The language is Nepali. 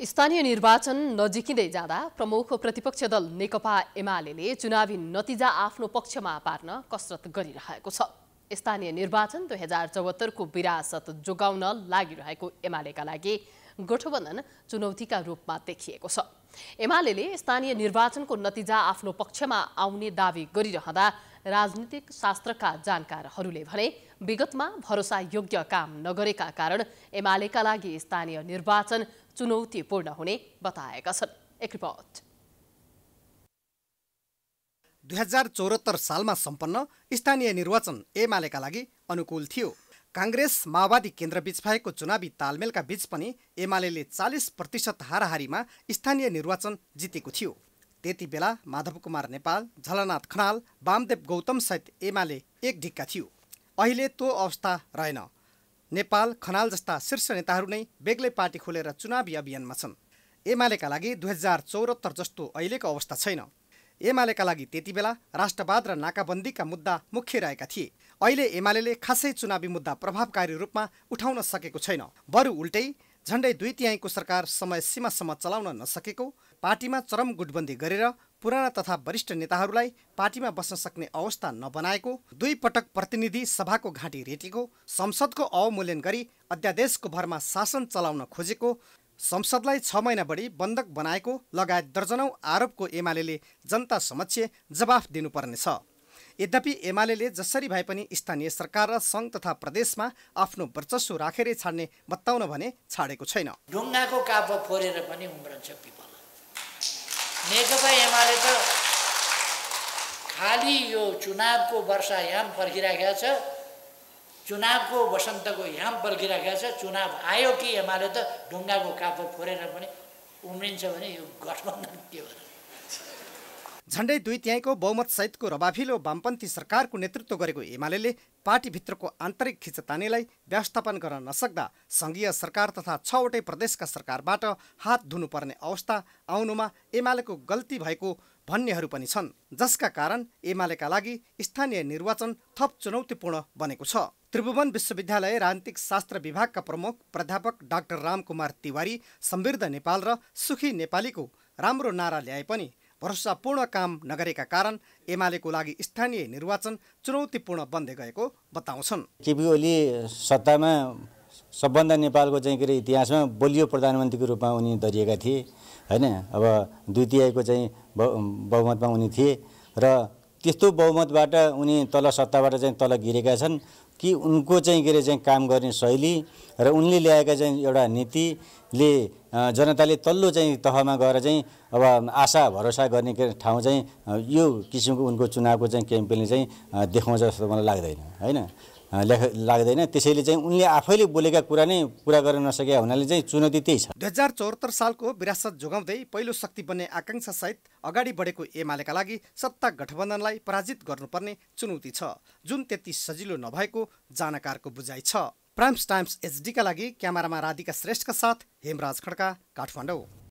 स्थानीय निर्वाचन नजिकिँदै जाँदा प्रमुख प्रतिपक्ष दल नेकपा एमाले चुनावी नतिजा आफ्नो पक्षमा पार्न कसरत गरिरहेको छ स्थानीय निर्वाचन दुई हजार चौहत्तरको विरासत जोगाउन लागिरहेको एमालेका लागि गठबन्धन चुनौतीका रूपमा देखिएको छ एमाले स्थानीय निर्वाचनको नतिजा आफ्नो पक्षमा आउने दावी गरिरहँदा राजनीतिक शास्त्रका जानकारहरूले भने विगतमा भरोसायोग्य काम नगरेका कारण एमालेका लागि स्थानीय निर्वाचन चुनौतीपूर्ण हुने बताएका छन् एक रिपोर्ट दुई हजार चौहत्तर सालमा सम्पन्न स्थानीय निर्वाचन एमालेका लागि अनुकूल थियो काङ्ग्रेस माओवादी केन्द्रबीच भएको चुनावी तालमेलका बीच पनि एमाले चालिस प्रतिशत हाराहारीमा स्थानीय निर्वाचन जितेको थियो त्यति बेला माधव कुमार नेपाल झलनाथ खनाल वामदेव गौतमसहित एमाले एक ढिक्का थियो अहिले त्यो अवस्था रहेन नेपाल खनाल जस्ता शीर्ष नेताहरू नै बेग्लै पार्टी खोलेर चुनावी अभियानमा छन् एमालेका लागि दुई हजार चौरात्तर जस्तो अहिलेको अवस्था छैन एमालेका लागि त्यति बेला राष्ट्रवाद र नाकाबन्दीका मुद्दा मुख्य रहेका थिए अहिले एमाले खासै चुनावी मुद्दा प्रभावकारी रूपमा उठाउन सकेको छैन बरु उल्टै झण्डै दुई तिहाईको सरकार समय सीमासम्म चलाउन नसकेको पार्टीमा चरम गुटबन्दी गरेर पुराना तथा वरिष्ठ नेताहरूलाई पार्टीमा बस्न सक्ने अवस्था नबनाएको दुई पटक प्रतिनिधि सभाको घाँटी रेटेको संसदको अवमूल्यन गरी अध्यादेशको भरमा शासन चलाउन खोजेको संसदलाई छ महिना बढी बन्धक बनाएको लगायत दर्जनौ आरोपको एमाले जनता समक्ष जवाफ दिनुपर्नेछ यद्यपि एमाले जसरी भए पनि स्थानीय सरकार र सङ्घ तथा प्रदेशमा आफ्नो वर्चस्व राखेरै छाड्ने बताउन भने छाडेको छैन ढुङ्गाको काप फोरेर पनि उम्रन्छ पिपल नेकपा एमाले त खालि यो चुनावको वर्षा याम पर्खिराखेको छ चुनावको वसन्तको याम पर्खिराखेको छ चुनाव आयो कि एमाले त ढुङ्गाको काप फोरेर पनि उम्रिन्छ भने यो गठबन्धन के भएर झण्डै दुई त्याईको बहुमतसहितको रबाफिलो वामपन्थी सरकारको नेतृत्व गरेको एमाले पार्टीभित्रको आन्तरिक खिचतानीलाई व्यवस्थापन गर्न नसक्दा सङ्घीय सरकार तथा छवटै प्रदेशका सरकारबाट हात धुनुपर्ने अवस्था आउनुमा एमालेको गल्ती भएको भन्नेहरू पनि छन् जसका कारण एमालेका लागि स्थानीय निर्वाचन थप चुनौतीपूर्ण बनेको छ त्रिभुवन विश्वविद्यालय राजनीतिक शास्त्र विभागका प्रमुख प्राध्यापक डाक्टर रामकुमार तिवारी समृद्ध नेपाल र सुखी नेपालीको राम्रो नारा ल्याए पनि भरोसापूर्ण काम नगरेका कारण एमालेको लागि स्थानीय निर्वाचन चुनौतीपूर्ण बन्दै गएको बताउँछन् केपी ओली सत्तामा सबभन्दा नेपालको चाहिँ के अरे इतिहासमा बलियो प्रधानमन्त्रीको रूपमा उनी धरिएका थिए होइन अब द्वितीयको चाहिँ बहुमतमा उनी थिए र त्यस्तो बहुमतबाट उनी तल सत्ताबाट चाहिँ तल गिरेका छन् कि उनको चाहिँ के अरे चाहिँ काम गर्ने शैली र उनले ल्याएका चाहिँ एउटा नीतिले जनताले तल्लो चाहिँ तहमा गएर चाहिँ अब आशा भरोसा गर्ने ठाउँ चाहिँ यो किसिमको उनको चुनावको चाहिँ क्याम्पेनले चाहिँ देखाउँछ जस्तो मलाई लाग्दैन होइन लेख लाग्दैन त्यसैले चाहिँ उनले आफैले बोलेका कुरा नै पुरा गर्न नसकेका हुनाले चाहिँ चुनौती त्यही छ दुई हजार चौहत्तर सालको विरासत जोगाउँदै पहिलो शक्ति बन्ने सहित अगाडि बढेको एमालेका लागि सत्ता गठबन्धनलाई पराजित गर्नुपर्ने चुनौती छ जुन त्यति सजिलो नभएको जानकारको बुझाइ छ प्राइम्स टाइम्स एचडीका लागि क्यामेरामा राधिका श्रेष्ठका साथ हेमराज खड्का काठमाडौँ